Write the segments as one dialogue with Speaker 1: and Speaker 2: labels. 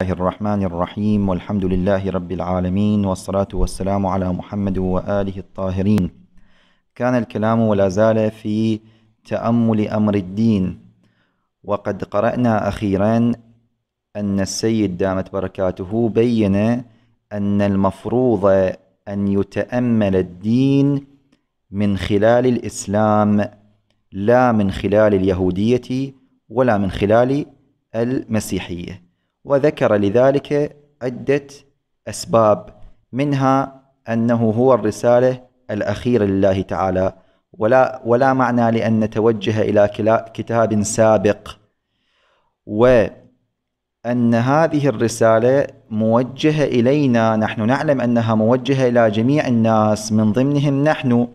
Speaker 1: الله الرحمن الرحيم والحمد لله رب العالمين والصلاة والسلام على محمد وآله الطاهرين كان الكلام ولا زال في تأمل أمر الدين وقد قرأنا أخيرا أن السيد دامت بركاته بين أن المفروض أن يتأمل الدين من خلال الإسلام لا من خلال اليهودية ولا من خلال المسيحيه وذكر لذلك عدة أسباب منها أنه هو الرسالة الأخيرة لله تعالى ولا, ولا معنى لأن نتوجه إلى كتاب سابق وأن هذه الرسالة موجهة إلينا نحن نعلم أنها موجهة إلى جميع الناس من ضمنهم نحن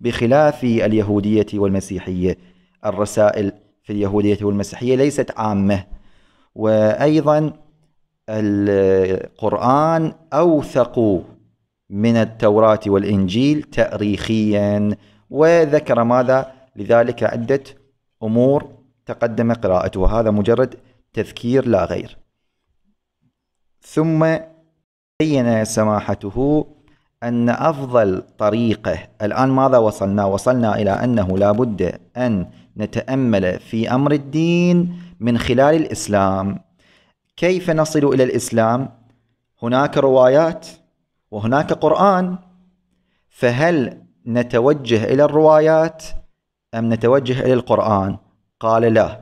Speaker 1: بخلاف اليهودية والمسيحية الرسائل في اليهودية والمسيحية ليست عامة وأيضا القرآن أوثق من التوراة والإنجيل تأريخيا وذكر ماذا لذلك عدة أمور تقدم قراءته هذا مجرد تذكير لا غير ثم بين سماحته أن أفضل طريقة الآن ماذا وصلنا؟ وصلنا إلى أنه لا بد أن نتأمل في أمر الدين من خلال الإسلام كيف نصل إلى الإسلام؟ هناك روايات وهناك قرآن فهل نتوجه إلى الروايات أم نتوجه إلى القرآن؟ قال لا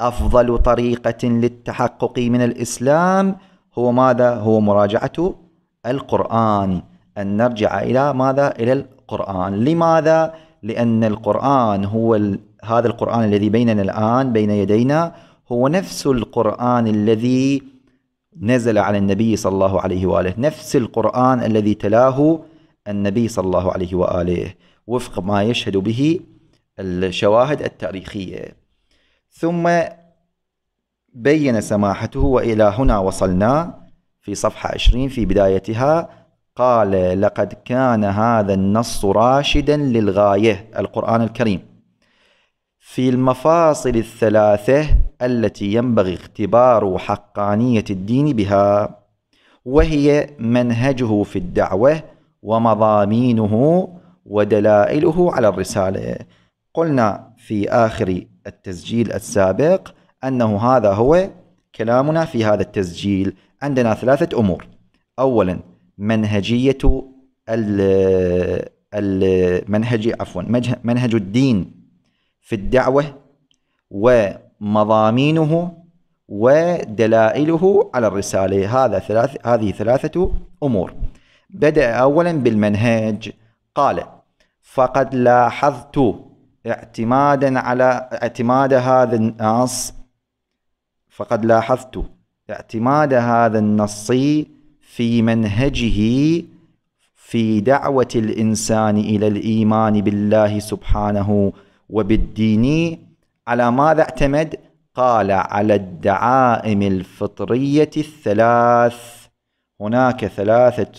Speaker 1: أفضل طريقة للتحقق من الإسلام هو ماذا؟ هو مراجعة القرآن أن نرجع إلى ماذا؟ إلى القرآن لماذا؟ لأن القرآن هو هذا القرآن الذي بيننا الآن بين يدينا هو نفس القرآن الذي نزل على النبي صلى الله عليه وآله نفس القرآن الذي تلاه النبي صلى الله عليه وآله وفق ما يشهد به الشواهد التاريخية ثم بين سماحته وإلى هنا وصلنا في صفحة 20 في بدايتها قال لقد كان هذا النص راشدا للغاية القرآن الكريم في المفاصل الثلاثة التي ينبغي اختبار حقانية الدين بها وهي منهجه في الدعوة ومضامينه ودلائله على الرسالة قلنا في آخر التسجيل السابق أنه هذا هو كلامنا في هذا التسجيل عندنا ثلاثة أمور أولا منهجية المنهج عفوا منهج الدين في الدعوة ومضامينه ودلائله على الرسالة هذا ثلاث هذه ثلاثة أمور بدأ أولا بالمنهج قال فقد لاحظت اعتمادا على اعتماد هذا النص فقد لاحظت اعتماد هذا النص في منهجه في دعوة الإنسان إلى الإيمان بالله سبحانه وبالديني على ماذا اعتمد؟ قال على الدعائم الفطرية الثلاث هناك ثلاثة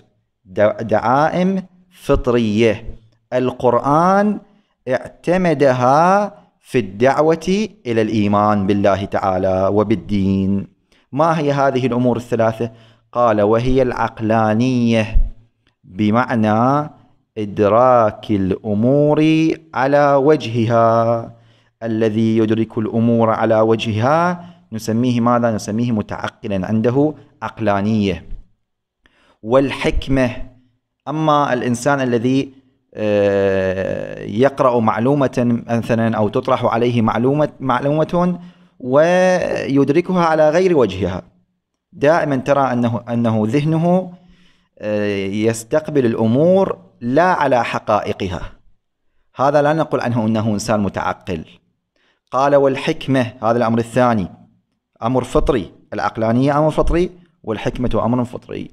Speaker 1: دعائم فطرية القرآن اعتمدها في الدعوة إلى الإيمان بالله تعالى وبالدين ما هي هذه الأمور الثلاثة؟ قال وهي العقلانية بمعنى إدراك الأمور على وجهها الذي يدرك الأمور على وجهها نسميه ماذا؟ نسميه متعقلا عنده عقلانية والحكمة أما الإنسان الذي آه، يقرأ معلومة مثلا أو تطرح عليه معلومة معلومة ويدركها على غير وجهها دائما ترى أنه أنه ذهنه آه، يستقبل الأمور لا على حقائقها هذا لا نقول عنه أنه إنسان متعقل قال والحكمة هذا الأمر الثاني أمر فطري العقلانية أمر فطري والحكمة أمر فطري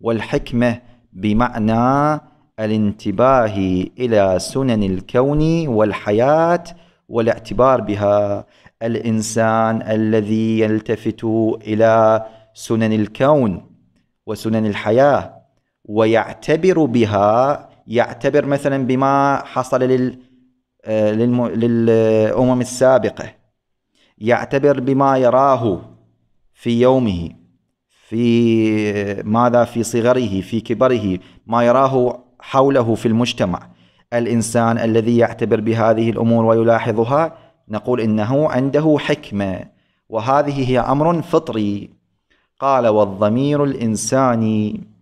Speaker 1: والحكمة بمعنى الانتباه إلى سنن الكون والحياة والاعتبار بها الإنسان الذي يلتفت إلى سنن الكون وسنن الحياة ويعتبر بها يعتبر مثلا بما حصل آه، للأمم السابقة يعتبر بما يراه في يومه في آه، ماذا في صغره في كبره ما يراه حوله في المجتمع الإنسان الذي يعتبر بهذه الأمور ويلاحظها نقول إنه عنده حكمة وهذه هي أمر فطري قال والضمير الإنساني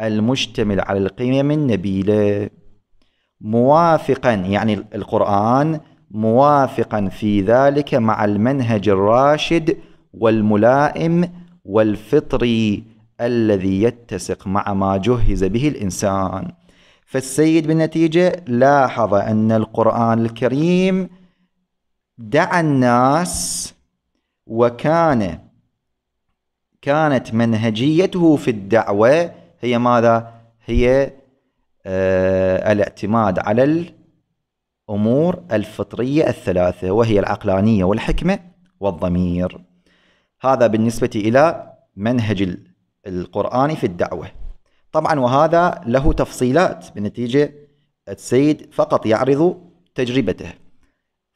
Speaker 1: المشتمل على القيم النبيلة موافقا يعني القرآن موافقا في ذلك مع المنهج الراشد والملائم والفطري الذي يتسق مع ما جهز به الإنسان فالسيد بالنتيجة لاحظ أن القرآن الكريم دعا الناس وكان كانت منهجيته في الدعوة هي ماذا؟ هي آه، الاعتماد على الأمور الفطرية الثلاثة وهي العقلانية والحكمة والضمير هذا بالنسبة إلى منهج القرآن في الدعوة طبعا وهذا له تفصيلات بالنتيجة السيد فقط يعرض تجربته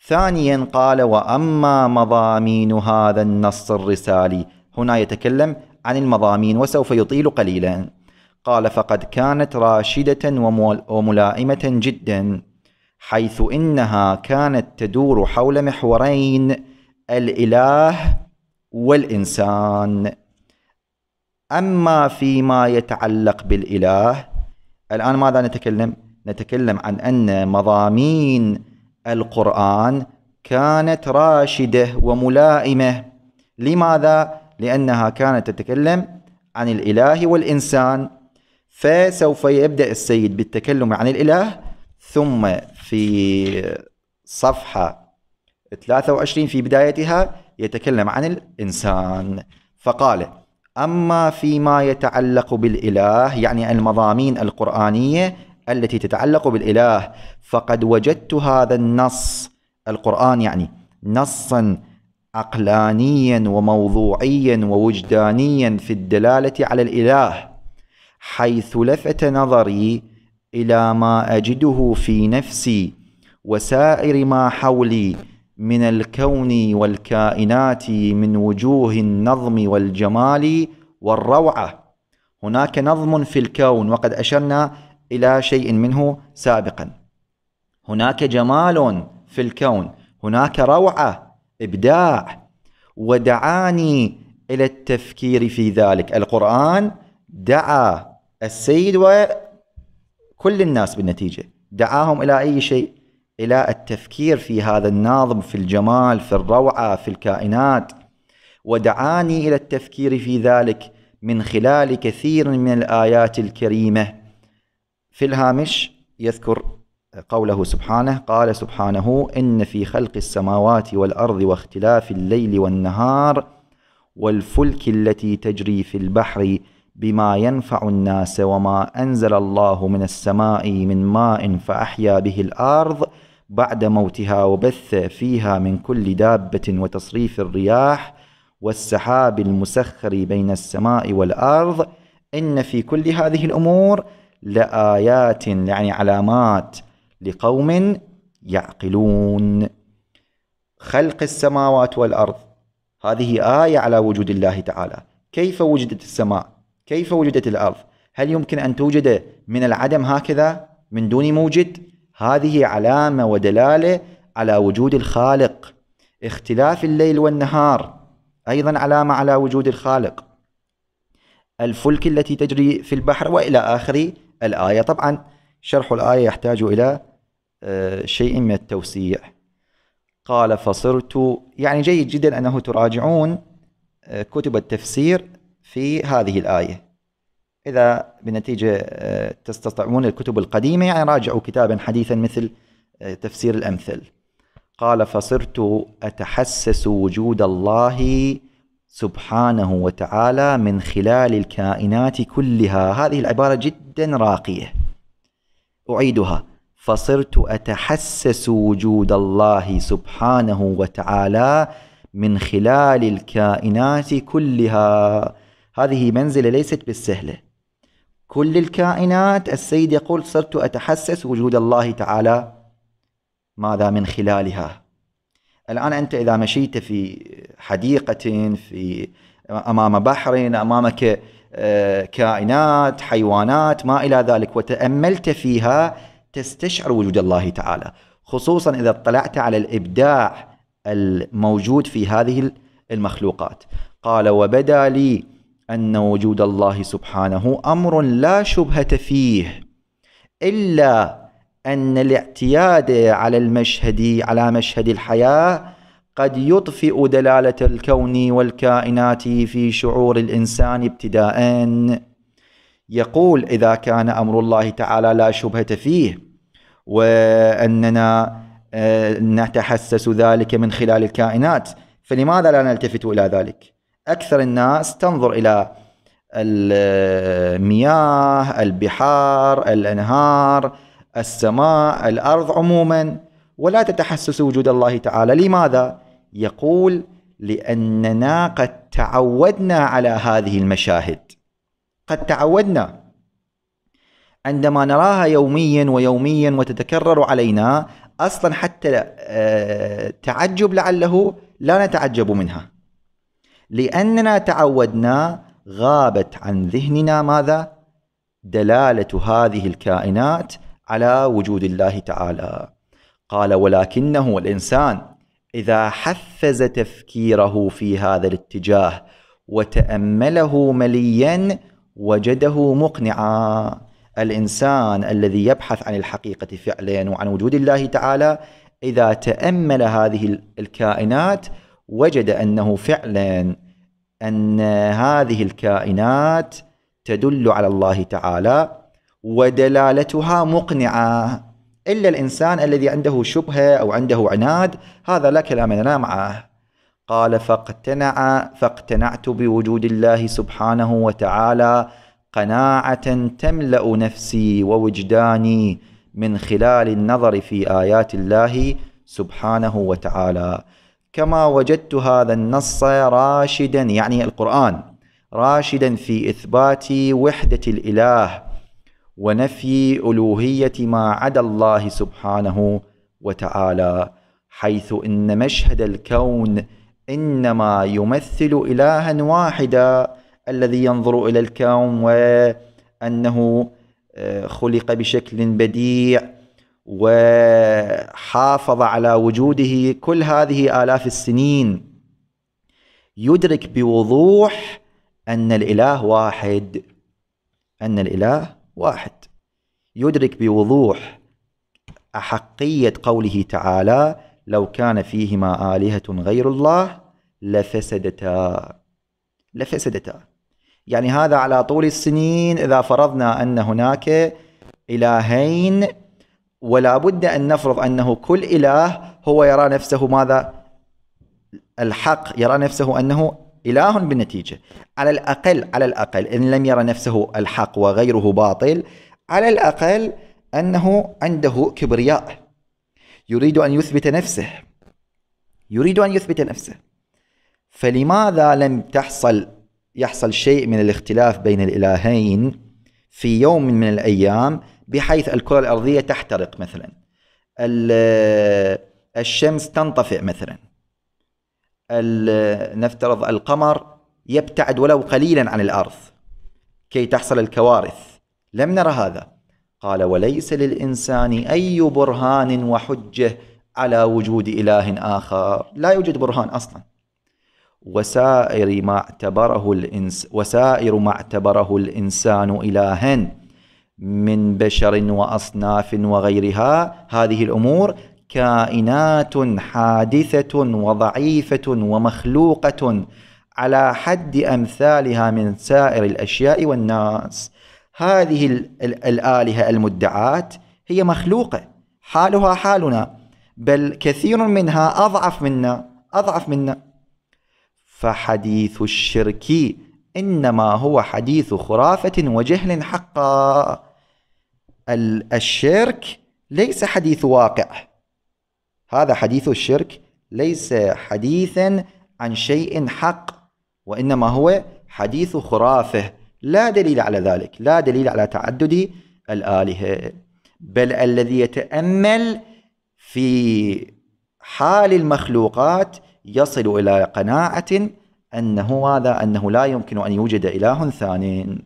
Speaker 1: ثانيا قال وأما مضامين هذا النص الرسالي هنا يتكلم عن المضامين وسوف يطيل قليلا قال فقد كانت راشدة وملائمة جدا حيث إنها كانت تدور حول محورين الإله والإنسان أما فيما يتعلق بالإله الآن ماذا نتكلم؟ نتكلم عن أن مضامين القرآن كانت راشدة وملائمة لماذا؟ لأنها كانت تتكلم عن الإله والإنسان فسوف يبدأ السيد بالتكلم عن الإله ثم في صفحة 23 في بدايتها يتكلم عن الإنسان فقال أما فيما يتعلق بالإله يعني المضامين القرآنية التي تتعلق بالإله فقد وجدت هذا النص القرآن يعني نصا عقلانيا وموضوعيا ووجدانيا في الدلالة على الإله حيث لفت نظري الى ما اجده في نفسي وسائر ما حولي من الكون والكائنات من وجوه النظم والجمال والروعه هناك نظم في الكون وقد اشرنا الى شيء منه سابقا هناك جمال في الكون هناك روعه ابداع ودعاني الى التفكير في ذلك القران دعا السيد وكل الناس بالنتيجة دعاهم إلى أي شيء إلى التفكير في هذا الناظم في الجمال في الروعة في الكائنات ودعاني إلى التفكير في ذلك من خلال كثير من الآيات الكريمة في الهامش يذكر قوله سبحانه قال سبحانه إن في خلق السماوات والأرض واختلاف الليل والنهار والفلك التي تجري في البحر بما ينفع الناس وما أنزل الله من السماء من ماء فأحيا به الأرض بعد موتها وبث فيها من كل دابة وتصريف الرياح والسحاب المسخر بين السماء والأرض إن في كل هذه الأمور لآيات يعني علامات لقوم يعقلون خلق السماوات والأرض هذه آية على وجود الله تعالى كيف وجدت السماء كيف وجدت الأرض هل يمكن أن توجد من العدم هكذا من دون موجد هذه علامة ودلالة على وجود الخالق اختلاف الليل والنهار أيضا علامة على وجود الخالق الفلك التي تجري في البحر وإلى آخر الآية طبعا شرح الآية يحتاج إلى آه، شيء من التوسيع قال فصرت يعني جيد جدا أنه تراجعون آه، كتب التفسير في هذه الآية إذا بالنتيجة آه، تستطيعون الكتب القديمة يعني راجعوا كتابا حديثا مثل آه، تفسير الأمثل قال فصرت أتحسس وجود الله سبحانه وتعالى من خلال الكائنات كلها هذه العبارة جدا راقية أعيدها فصرت أتحسس وجود الله سبحانه وتعالى من خلال الكائنات كلها هذه منزلة ليست بالسهلة كل الكائنات السيد يقول صرت أتحسس وجود الله تعالى ماذا من خلالها الآن أنت إذا مشيت في حديقة في أمام بحر أمامك آه، كائنات حيوانات ما إلى ذلك وتأملت فيها تستشعر وجود الله تعالى خصوصا إذا اطلعت على الإبداع الموجود في هذه المخلوقات قال وبدا لي أن وجود الله سبحانه أمر لا شبهة فيه إلا أن الاعتياد على المشهد على مشهد الحياة قد يطفئ دلالة الكون والكائنات في شعور الإنسان ابتداء يقول إذا كان أمر الله تعالى لا شبهة فيه وأننا آه، نتحسس ذلك من خلال الكائنات فلماذا لا نلتفت إلى ذلك؟ أكثر الناس تنظر إلى المياه البحار الأنهار السماء الأرض عموما ولا تتحسس وجود الله تعالى لماذا؟ يقول لأننا قد تعودنا على هذه المشاهد قد تعودنا عندما نراها يوميا ويوميا وتتكرر علينا أصلا حتى آه، تعجب لعله لا نتعجب منها لأننا تعودنا غابت عن ذهننا ماذا؟ دلالة هذه الكائنات على وجود الله تعالى قال ولكنه الإنسان إذا حفز تفكيره في هذا الاتجاه وتأمله مليا وجده مقنعا الإنسان الذي يبحث عن الحقيقة فعلا وعن وجود الله تعالى إذا تأمل هذه الكائنات وجد أنه فعلا أن هذه الكائنات تدل على الله تعالى ودلالتها مقنعة إلا الإنسان الذي عنده شبهة أو عنده عناد هذا لا كلام لنا معه قال فاقتنع فاقتنعت بوجود الله سبحانه وتعالى قناعة تملأ نفسي ووجداني من خلال النظر في آيات الله سبحانه وتعالى كما وجدت هذا النص راشدا يعني القرآن راشدا في إثبات وحدة الإله ونفي ألوهية ما عدا الله سبحانه وتعالى حيث إن مشهد الكون إنما يمثل إلها واحدا الذي ينظر إلى الكون وأنه آه، خلق بشكل بديع وحافظ على وجوده كل هذه آلاف السنين يدرك بوضوح أن الإله واحد أن الإله واحد يدرك بوضوح أحقية قوله تعالى لو كان فيهما آلهة غير الله لفسدتا لفسدتا يعني هذا على طول السنين إذا فرضنا أن هناك إلهين ولا بد أن نفرض أنه كل إله هو يرى نفسه ماذا الحق يرى نفسه أنه إله بالنتيجة على الأقل على الأقل إن لم يرى نفسه الحق وغيره باطل على الأقل أنه عنده كبرياء يريد أن يثبت نفسه يريد أن يثبت نفسه فلماذا لم تحصل يحصل شيء من الاختلاف بين الإلهين في يوم من الايام بحيث الكره الارضيه تحترق مثلا الشمس تنطفئ مثلا نفترض القمر يبتعد ولو قليلا عن الارض كي تحصل الكوارث لم نرى هذا قال وليس للانسان اي برهان وحجه على وجود اله اخر لا يوجد برهان اصلا وسائر ما اعتبره الإنس وسائر ما اعتبره الإنسان إلها من بشر وأصناف وغيرها هذه الأمور كائنات حادثة وضعيفة ومخلوقة على حد أمثالها من سائر الأشياء والناس هذه الآلهة المدعات هي مخلوقة حالها حالنا بل كثير منها أضعف منا أضعف منا فحديث الشرك إنما هو حديث خرافة وجهل حقا الشرك ليس حديث واقع هذا حديث الشرك ليس حديثا عن شيء حق وإنما هو حديث خرافة لا دليل على ذلك لا دليل على تعدد الآلهة بل الذي يتأمل في حال المخلوقات يصل إلى قناعة أنه هذا أنه لا يمكن أن يوجد إله ثان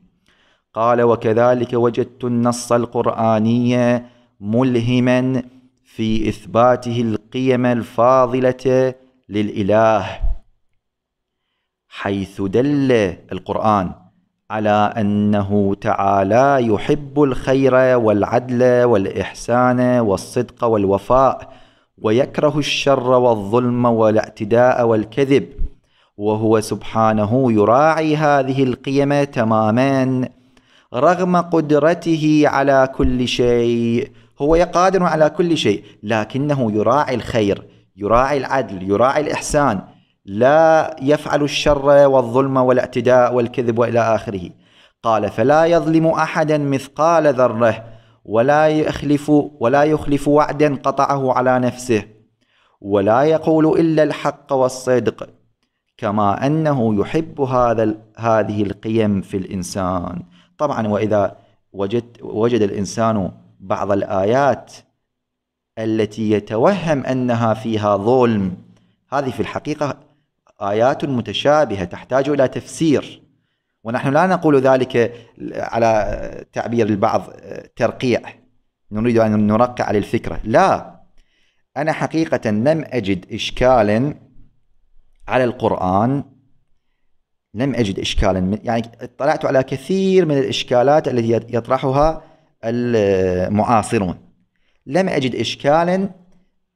Speaker 1: قال وكذلك وجدت النص القرآني ملهما في إثباته القيم الفاضلة للإله حيث دل القرآن على أنه تعالى يحب الخير والعدل والإحسان والصدق والوفاء ويكره الشر والظلم والاعتداء والكذب وهو سبحانه يراعي هذه القيم تماما رغم قدرته على كل شيء هو يقادر على كل شيء لكنه يراعي الخير يراعي العدل يراعي الإحسان لا يفعل الشر والظلم والاعتداء والكذب وإلى آخره قال فلا يظلم أحدا مثقال ذرة ولا يخلف ولا يخلف وعدا قطعه على نفسه ولا يقول إلا الحق والصدق كما أنه يحب هذا هذه القيم في الإنسان طبعا وإذا وجد, وجد الإنسان بعض الآيات التي يتوهم أنها فيها ظلم هذه في الحقيقة آيات متشابهة تحتاج إلى تفسير ونحن لا نقول ذلك على تعبير البعض ترقيع نريد أن نرقع للفكرة لا أنا حقيقة لم أجد إشكالا على القرآن لم أجد إشكالا يعني اطلعت على كثير من الإشكالات التي يطرحها المعاصرون لم أجد إشكالا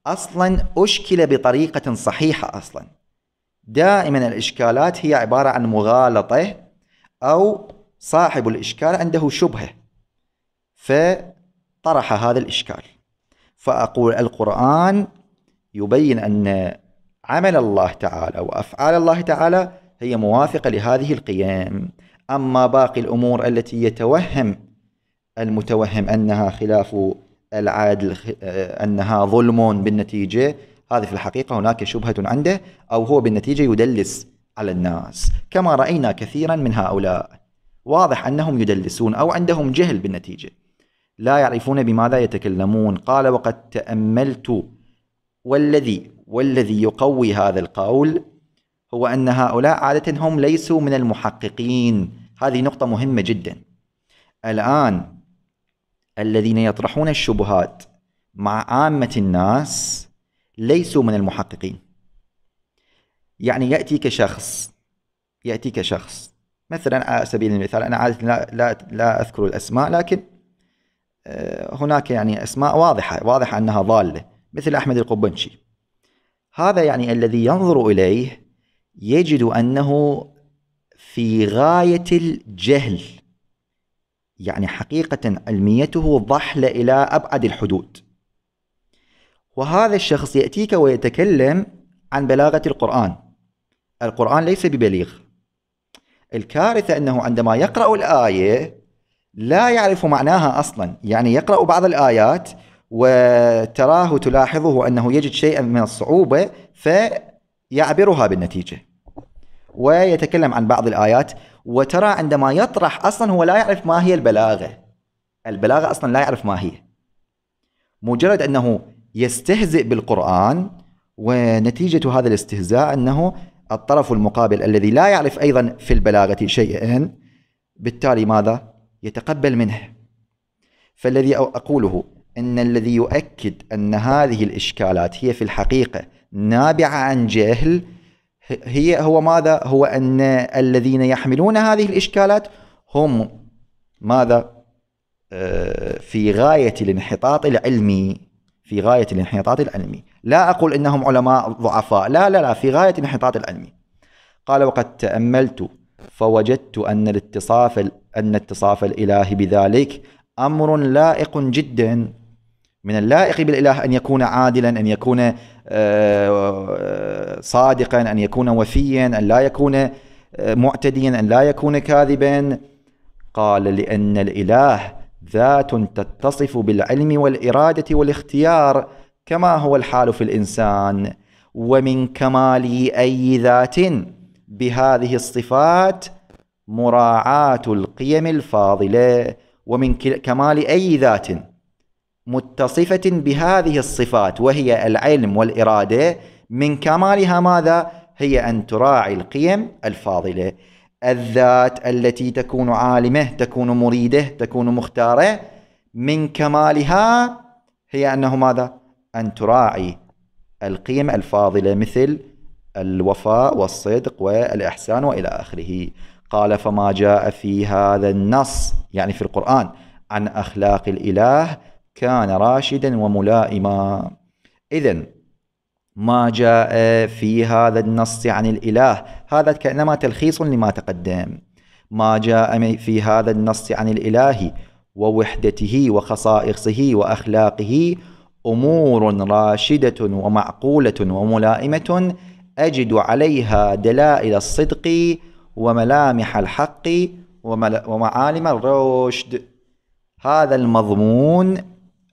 Speaker 1: أصلا أشكل بطريقة صحيحة أصلا دائما الإشكالات هي عبارة عن مغالطة أو صاحب الإشكال عنده شبهة فطرح هذا الإشكال فأقول القرآن يبين أن عمل الله تعالى وأفعال الله تعالى هي موافقة لهذه القيم أما باقي الأمور التي يتوهم المتوهم أنها خلاف العادل أنها ظلم بالنتيجة هذه في الحقيقة هناك شبهة عنده أو هو بالنتيجة يدلس على الناس كما رأينا كثيرا من هؤلاء واضح أنهم يدلسون أو عندهم جهل بالنتيجة لا يعرفون بماذا يتكلمون قال وقد تأملت والذي والذي يقوي هذا القول هو أن هؤلاء عادة هم ليسوا من المحققين هذه نقطة مهمة جدا الآن الذين يطرحون الشبهات مع عامة الناس ليسوا من المحققين يعني يأتيك شخص يأتيك شخص مثلا على سبيل المثال أنا عادة لا, لا, لا أذكر الأسماء لكن آه، هناك يعني أسماء واضحة واضحة أنها ضالة مثل أحمد القبنشي هذا يعني الذي ينظر إليه يجد أنه في غاية الجهل يعني حقيقة علميته ضحلة إلى أبعد الحدود وهذا الشخص يأتيك ويتكلم عن بلاغة القرآن القرآن ليس ببليغ الكارثة أنه عندما يقرأ الآية لا يعرف معناها أصلا يعني يقرأ بعض الآيات وتراه تلاحظه أنه يجد شيئا من الصعوبة فيعبرها بالنتيجة ويتكلم عن بعض الآيات وترى عندما يطرح أصلا هو لا يعرف ما هي البلاغة البلاغة أصلا لا يعرف ما هي مجرد أنه يستهزئ بالقرآن ونتيجة هذا الاستهزاء أنه الطرف المقابل الذي لا يعرف أيضا في البلاغة شيئا بالتالي ماذا؟ يتقبل منه فالذي أقوله أن الذي يؤكد أن هذه الإشكالات هي في الحقيقة نابعة عن جهل هي هو ماذا؟ هو أن الذين يحملون هذه الإشكالات هم ماذا؟ آه، في غاية الانحطاط العلمي في غاية الانحطاط العلمي لا أقول إنهم علماء ضعفاء لا لا لا في غاية الانحطاط العلمي قال وقد تأملت فوجدت أن الاتصاف أن اتصاف الإله بذلك أمر لائق جدا من اللائق بالإله أن يكون عادلا أن يكون آه، صادقا أن يكون وفيا أن لا يكون آه، معتديا أن لا يكون كاذبا قال لأن الإله ذات تتصف بالعلم والإرادة والاختيار كما هو الحال في الإنسان ومن كمال أي ذات بهذه الصفات مراعاة القيم الفاضلة ومن كمال أي ذات متصفة بهذه الصفات وهي العلم والإرادة من كمالها ماذا؟ هي أن تراعي القيم الفاضلة الذات التي تكون عالمه تكون مريده تكون مختاره من كمالها هي أنه ماذا؟ أن تراعي القيم الفاضلة مثل الوفاء والصدق والإحسان وإلى آخره قال فما جاء في هذا النص يعني في القرآن عن أخلاق الإله كان راشدا وملائما إذا ما جاء في هذا النص عن الإله هذا كأنما تلخيص لما تقدم ما جاء في هذا النص عن الإله ووحدته وخصائصه وأخلاقه امور راشده ومعقوله وملائمه اجد عليها دلائل الصدق وملامح الحق ومعالم الرشد هذا المضمون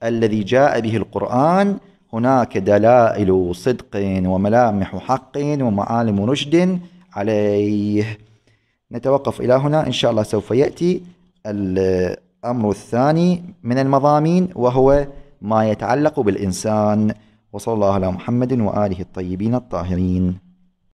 Speaker 1: الذي جاء به القران هناك دلائل صدق وملامح حق ومعالم رشد عليه نتوقف إلى هنا إن شاء الله سوف يأتي الأمر الثاني من المضامين وهو ما يتعلق بالإنسان وصلى الله على محمد وآله الطيبين الطاهرين